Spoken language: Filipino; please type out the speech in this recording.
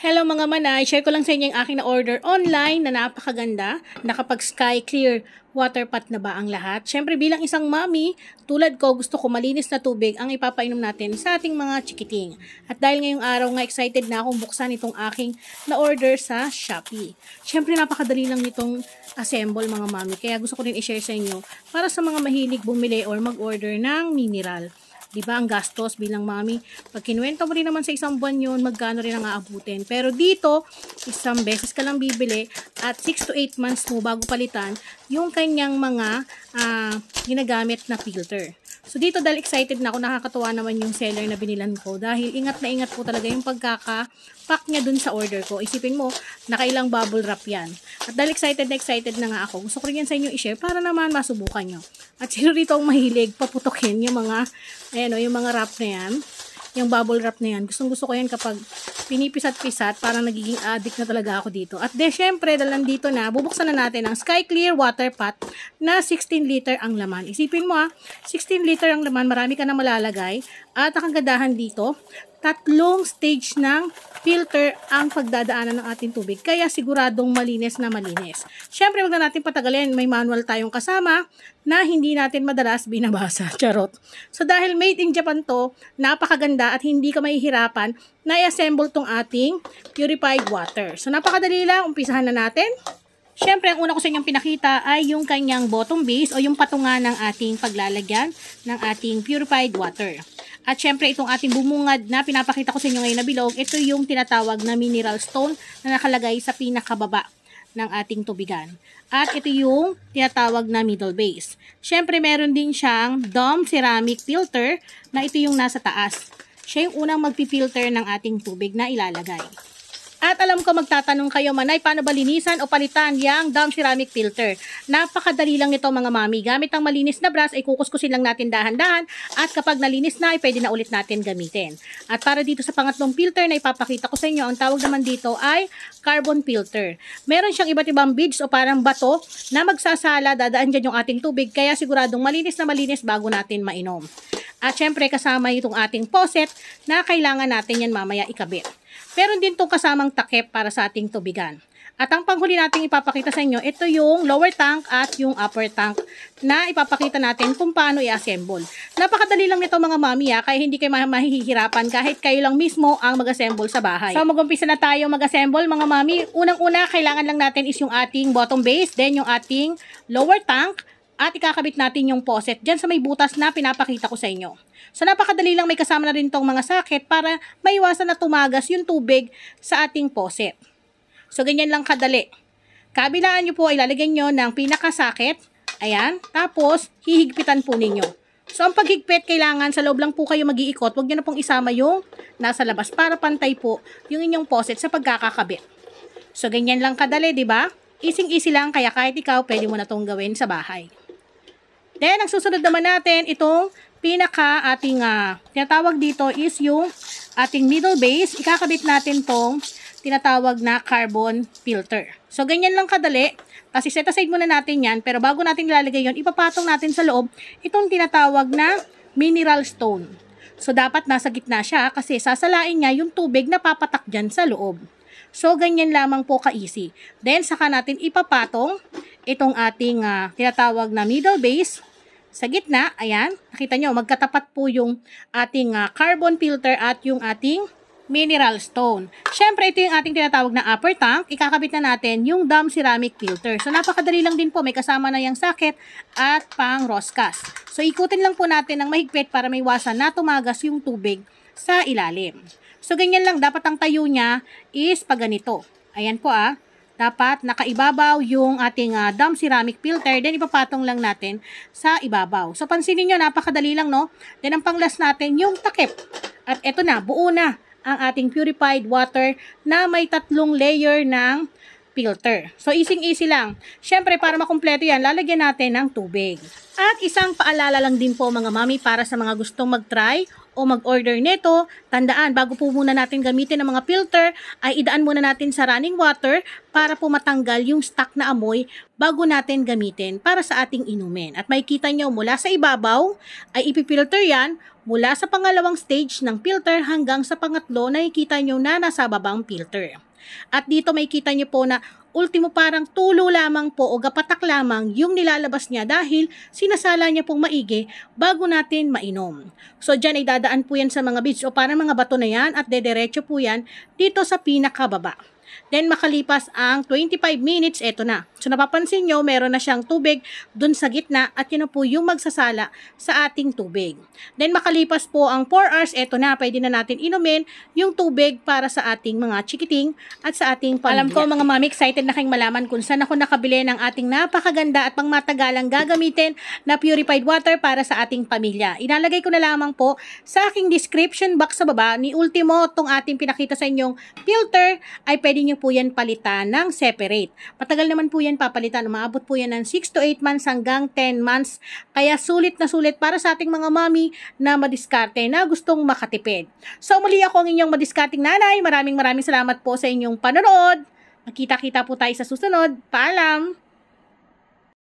Hello mga manay, share ko lang sa inyo yung aking na-order online na napakaganda. Nakapag-sky clear water pot na ba ang lahat? Siyempre bilang isang mami, tulad ko gusto ko malinis na tubig ang ipapainom natin sa ating mga chikiting. At dahil ngayong araw nga excited na akong buksan itong aking na-order sa Shopee. Siyempre napakadali lang nitong assemble mga mami, kaya gusto ko rin i-share sa inyo para sa mga mahilig bumili or mag-order ng mineral. 'Di ba ang gastos bilang mami? Pag kinuwento mo rin naman sa isang buwan 'yon, magkano rin ang aabutin. Pero dito, isang beses ka lang bibili at 6 to 8 months mo bago palitan yung kanyang mga uh, ginagamit na filter. So dito dahil excited na ako, nakakatuwa naman yung seller na binilan ko dahil ingat na ingat po talaga yung pagkaka-pack niya dun sa order ko. Isipin mo, nakailang bubble wrap yan. At dahil excited na excited na nga ako, gusto ko rin yan sa inyo i-share para naman masubukan nyo. At sino rito ang mahilig paputokin yung mga, ayan o, yung mga wrap na yan. Yung bubble wrap na yan. Gustong gusto ko yan kapag pinipisat-pisat, parang nagiging addict na talaga ako dito. At de, syempre, dahil dito na, bubuksan na natin ang Sky Clear Water Pot na 16 liter ang laman. Isipin mo ha, ah, 16 liter ang laman, marami ka na malalagay. At ang kagandahan dito, tatlong stage ng filter ang pagdadaanan ng ating tubig. Kaya siguradong malinis na malinis. Siyempre, wag na natin patagalin. May manual tayong kasama na hindi natin madalas binabasa. Charot. So, dahil made in Japan to, napakaganda at hindi ka mahihirapan na i-assemble tong ating purified water. So, napakadali lang. Umpisahan na natin. Siyempre, ang una ko sa inyong pinakita ay yung kanyang bottom base o yung patunga ng ating paglalagyan ng ating purified water. At syempre, itong ating bumungad na pinapakita ko sa inyo ngayon na bilog, ito yung tinatawag na mineral stone na nakalagay sa pinakababa ng ating tubigan. At ito yung tinatawag na middle base. Syempre, meron din siyang dome ceramic filter na ito yung nasa taas. Siya yung unang magpipilter ng ating tubig na ilalagay. At alam ko magtatanong kayo, Manay, paano ba linisan o palitan yung dumb ceramic filter? Napakadali lang ito mga mami. Gamit ang malinis na brush ay kukuskusin lang natin dahan-dahan at kapag nalinis na ay pwede na ulit natin gamitin. At para dito sa pangatlong filter na ipapakita ko sa inyo, ang tawag naman dito ay carbon filter. Meron siyang iba't ibang beads o parang bato na magsasala, dadaan dyan yung ating tubig kaya siguradong malinis na malinis bago natin mainom. At syempre kasama itong ating poset na kailangan natin yan mamaya ikabit. Meron din tong kasamang takip para sa ating tubigan. At ang panghuli nating ipapakita sa inyo, ito yung lower tank at yung upper tank na ipapakita natin kung paano i-assemble. Napakadali lang nito mga mami ha, ah, kaya hindi kayo mahihirapan kahit kayo lang mismo ang mag-assemble sa bahay. So mag-umpisa na tayo mag-assemble mga mami. Unang-una, kailangan lang natin is yung ating bottom base, then yung ating lower tank, at ikakabit natin yung poset dyan sa may butas na pinapakita ko sa inyo. So napakadali lang may kasama na rin tong mga sakit para maiwasan na tumagas yung tubig sa ating poset. So ganyan lang kadali. Kabilaan nyo po ay lalagyan nyo ng pinakasakit. Ayan. Tapos hihigpitan po ninyo. So ang paghigpit kailangan sa loob lang po kayo mag-iikot. Huwag nyo na pong isama yung nasa labas para pantay po yung inyong poset sa pagkakakabit. So ganyan lang kadali, di ba? Ising-isi lang kaya kahit ikaw pwede mo na tong gawin sa bahay. Then, ang susunod naman natin, itong pinaka ating uh, tinatawag dito is yung ating middle base. Ikakabit natin tong tinatawag na carbon filter. So, ganyan lang kadali. Tapos, set aside muna natin yan. Pero bago natin ilalagay yon ipapatong natin sa loob itong tinatawag na mineral stone. So, dapat nasa gitna siya kasi sasalain niya yung tubig na papatak dyan sa loob. So, ganyan lamang po ka-easy. Then, saka natin ipapatong itong ating uh, tinatawag na middle base sa gitna, ayan, nakita nyo, magkatapat po yung ating uh, carbon filter at yung ating mineral stone. Siyempre, ito yung ating tinatawag na upper tank. Ikakabit na natin yung dam ceramic filter. So, napakadali lang din po. May kasama na yung socket at pang roscast. So, ikutin lang po natin ng mahigpit para may wasan na tumagas yung tubig sa ilalim. So, ganyan lang. Dapat ang tayo niya is pag ganito. Ayan po ah. Dapat nakaibabaw yung ating uh, dumb ceramic filter. Then, ipapatong lang natin sa ibabaw. So, pansinin nyo, napakadali lang, no? Then, ang panglas natin, yung takip. At eto na, buo na ang ating purified water na may tatlong layer ng filter. So, easy-easy lang. syempre para makumpleto yan, lalagyan natin ng tubig. At isang paalala lang din po mga mami para sa mga gustong mag-try o mag-order nito, tandaan, bago po muna natin gamitin ang mga filter, ay idaan muna natin sa running water para po matanggal yung stock na amoy bago natin gamitin para sa ating inumin. At makikita nyo mula sa ibabaw ay ipipilter yan mula sa pangalawang stage ng filter hanggang sa pangatlo na ikita nyo na nasa babang filter. At dito makikita nyo po na ultimo parang tulo lamang po o gapatak lamang yung nilalabas niya dahil sinasala niya pong maigi bago natin mainom. So dyan ay dadaan po yan sa mga beach o parang mga bato na yan at dederecho po yan dito sa pinakababa. Then makalipas ang 25 minutes, eto na. So napapansin nyo, meron na siyang tubig dun sa gitna at yun po yung magsasala sa ating tubig. Then makalipas po ang 4 hours, eto na, pwede na natin inumin yung tubig para sa ating mga chikiting at sa ating pamilya. Alam ko mga mami, excited akin naking malaman kung saan ako nakabili ng ating napakaganda at pangmatagalang gagamitin na purified water para sa ating pamilya. Inalagay ko na lamang po sa aking description box sa baba ni Ultimo itong ating pinakita sa inyong filter ay pwede nyo po yan palitan ng separate. Patagal naman po yan papalitan. Umaabot po yan ng 6 to 8 months hanggang 10 months. Kaya sulit na sulit para sa ating mga mami na madiskarte na gustong makatipid. So muli ako ang inyong madiskarting nanay. Maraming maraming salamat po sa inyong panonood. Magkita-kita po tayo sa susunod. Paalam!